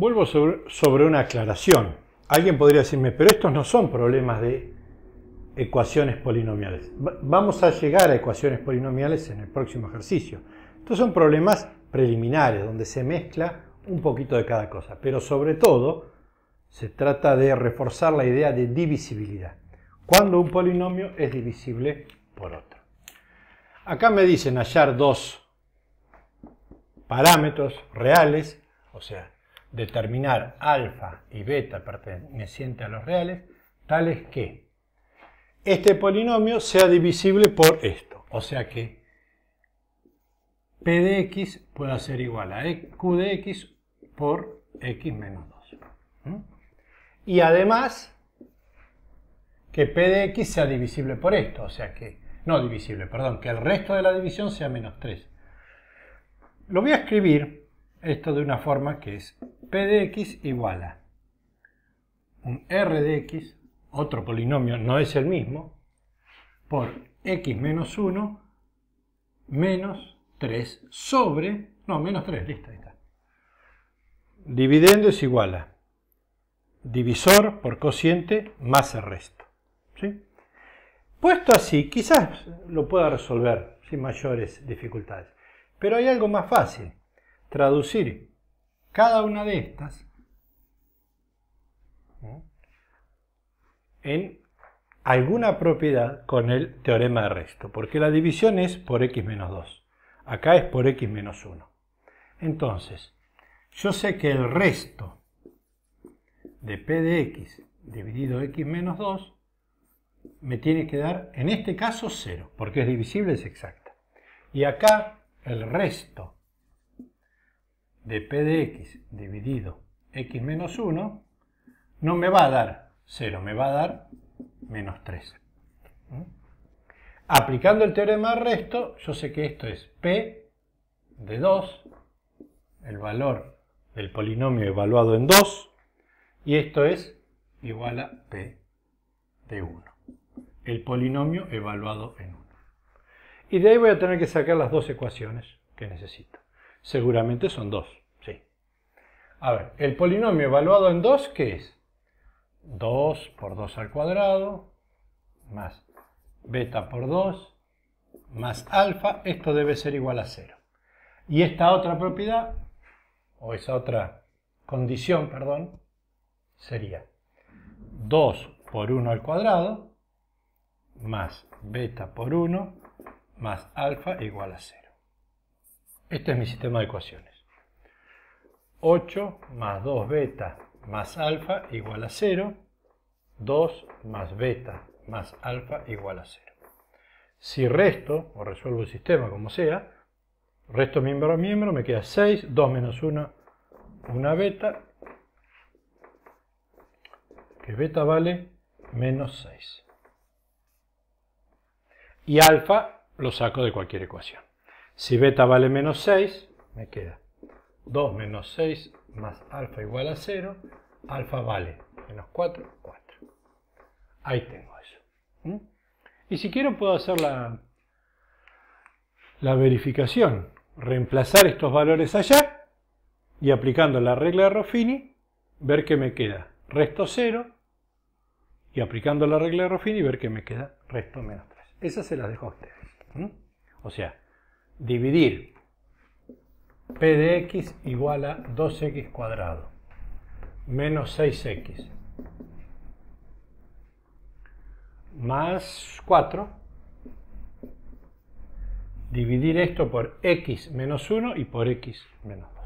vuelvo sobre, una aclaración. Alguien podría decirme, pero estos no son problemas de ecuaciones polinomiales. Vamos a llegar a ecuaciones polinomiales en el próximo ejercicio. Estos son problemas preliminares, donde se mezcla un poquito de cada cosa, pero sobre todo se trata de reforzar la idea de divisibilidad, cuando un polinomio es divisible por otro. Acá me dicen hallar dos parámetros reales, o sea, determinar alfa y beta pertenecientes a los reales, tales que este polinomio sea divisible por esto. O sea que p de x pueda ser igual a e, q de x por x menos 2. Y además que p de x sea divisible por esto. O sea que, no divisible, perdón, que el resto de la división sea menos 3. Lo voy a escribir esto de una forma que es p de x igual a un r de x, otro polinomio, no es el mismo, por x menos 1 menos 3 sobre, no, menos 3, listo, ahí está. Dividendo es igual a divisor por cociente más el resto. ¿sí? Puesto así, quizás lo pueda resolver sin mayores dificultades, pero hay algo más fácil traducir cada una de estas en alguna propiedad con el teorema de resto, porque la división es por x menos 2, acá es por x menos 1. Entonces, yo sé que el resto de p de x dividido x menos 2 me tiene que dar, en este caso, 0, porque es divisible, es exacta. Y acá el resto de p de x dividido x menos 1 no me va a dar 0, me va a dar menos 3. ¿Mm? Aplicando el teorema de resto, yo sé que esto es p de 2, el valor del polinomio evaluado en 2, y esto es igual a p de 1, el polinomio evaluado en 1. Y de ahí voy a tener que sacar las dos ecuaciones que necesito. Seguramente son 2. Sí. A ver, el polinomio evaluado en 2, ¿qué es? 2 por 2 al cuadrado, más beta por 2, más alfa, esto debe ser igual a 0. Y esta otra propiedad, o esa otra condición, perdón, sería 2 por 1 al cuadrado, más beta por 1, más alfa igual a 0. Este es mi sistema de ecuaciones. 8 más 2 beta más alfa igual a 0. 2 más beta más alfa igual a 0. Si resto, o resuelvo el sistema como sea, resto miembro a miembro, me queda 6, 2 menos 1, 1 beta, que beta vale menos 6. Y alfa lo saco de cualquier ecuación. Si beta vale menos 6, me queda 2 menos 6 más alfa igual a 0. Alfa vale menos 4, 4. Ahí tengo eso. Y si quiero puedo hacer la, verificación. Reemplazar estos valores allá y aplicando la regla de Ruffini, ver que me queda. Resto 0 y aplicando la regla de Ruffini, ver que me queda. Resto menos 3. Esas se las dejo a ustedes. O sea, dividir p de x igual a 2x cuadrado menos 6x más 4 dividir esto por x menos 1 y por x menos 2